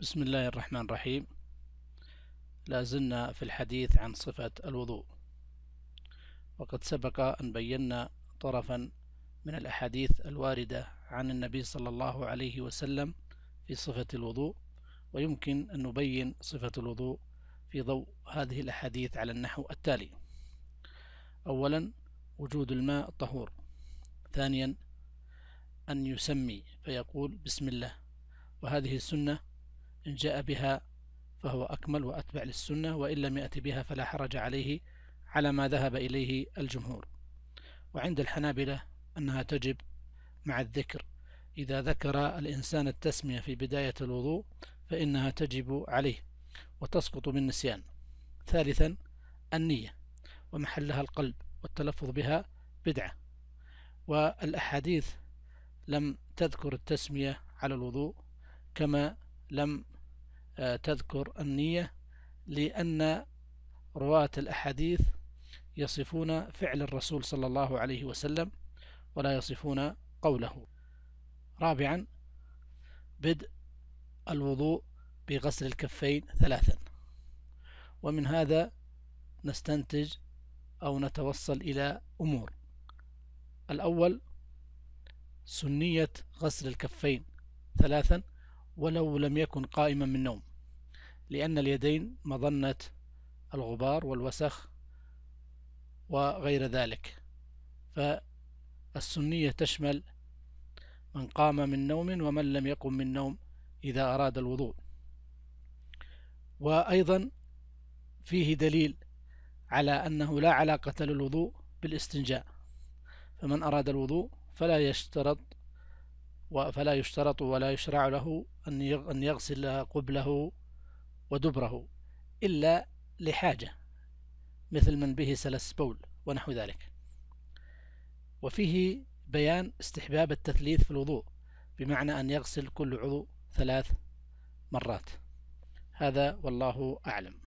بسم الله الرحمن الرحيم لازلنا في الحديث عن صفة الوضوء وقد سبق أن بينا طرفا من الأحاديث الواردة عن النبي صلى الله عليه وسلم في صفة الوضوء ويمكن أن نبين صفة الوضوء في ضوء هذه الأحاديث على النحو التالي أولا وجود الماء الطهور ثانيا أن يسمي فيقول بسم الله وهذه السنة إن جاء بها فهو أكمل وأتبع للسنة وإن لم يأتي بها فلا حرج عليه على ما ذهب إليه الجمهور وعند الحنابلة أنها تجب مع الذكر إذا ذكر الإنسان التسمية في بداية الوضوء فإنها تجب عليه وتسقط بالنسيان ثالثا النية ومحلها القلب والتلفظ بها بدعة والأحاديث لم تذكر التسمية على الوضوء كما لم آه، تذكر النية لأن رواة الأحاديث يصفون فعل الرسول صلى الله عليه وسلم ولا يصفون قوله رابعا بدء الوضوء بغسل الكفين ثلاثا ومن هذا نستنتج أو نتوصل إلى أمور الأول سنية غسل الكفين ثلاثا ولو لم يكن قائما من نوم لأن اليدين مظنة الغبار والوسخ وغير ذلك فالسنية تشمل من قام من نوم ومن لم يقم من نوم إذا أراد الوضوء وأيضا فيه دليل على أنه لا علاقة للوضوء بالاستنجاء فمن أراد الوضوء فلا يشترط فلا يشترط ولا يشرع له أن يغسل قبله ودبره إلا لحاجة مثل من به سلس بول ونحو ذلك وفيه بيان استحباب التثليث في الوضوء بمعنى أن يغسل كل عضو ثلاث مرات هذا والله أعلم